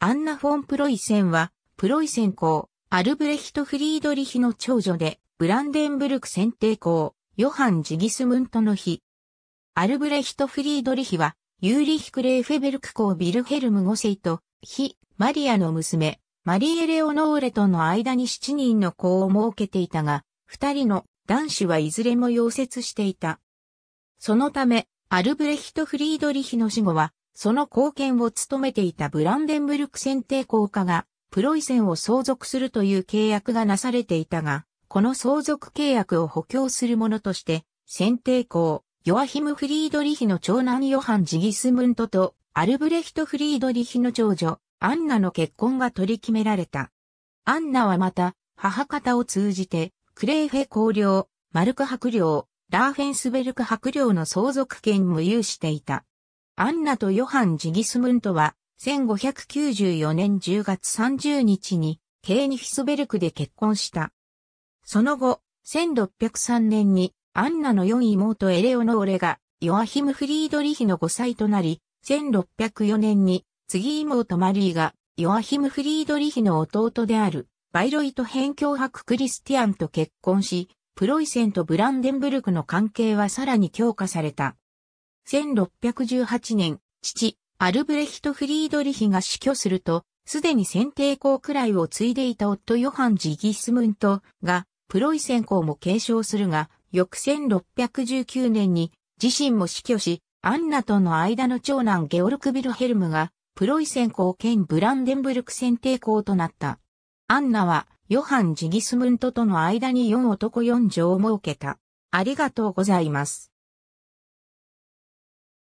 アンナ・フォン・プロイセンは、プロイセン公、アルブレヒト・フリードリヒの長女で、ブランデンブルク選定公、ヨハン・ジギスムントの日。アルブレヒト・フリードリヒは、ユーリヒク・レーフェベルク公ビルヘルム5世と、非、マリアの娘、マリエ・レオノーレとの間に7人の子を設けていたが、2人の男子はいずれも溶接していた。そのため、アルブレヒト・フリードリヒの死後は、その貢献を務めていたブランデンブルク選定校下が、プロイセンを相続するという契約がなされていたが、この相続契約を補強するものとして、選定校、ヨアヒム・フリードリヒの長男ヨハン・ジギスムントと、アルブレヒト・フリードリヒの長女、アンナの結婚が取り決められた。アンナはまた、母方を通じて、クレーフェ公領、マルク伯領、ラーフェンスベルク伯領の相続権も有していた。アンナとヨハン・ジギスムントは、1594年10月30日に、ケーニヒスベルクで結婚した。その後、1603年に、アンナの4妹エレオノーレが、ヨアヒム・フリードリヒの5歳となり、1604年に、次妹マリーが、ヨアヒム・フリードリヒの弟である、バイロイト辺境ク・クリスティアンと結婚し、プロイセンとブランデンブルクの関係はさらに強化された。1618年、父、アルブレヒト・フリードリヒが死去すると、すでに選定校くらいを継いでいた夫ヨハン・ジギスムントが、プロイセン校も継承するが、翌1619年に自身も死去し、アンナとの間の長男ゲオルク・ビルヘルムが、プロイセン校兼ブランデンブルク選定校となった。アンナは、ヨハン・ジギスムントとの間に4男4女を設けた。ありがとうございます。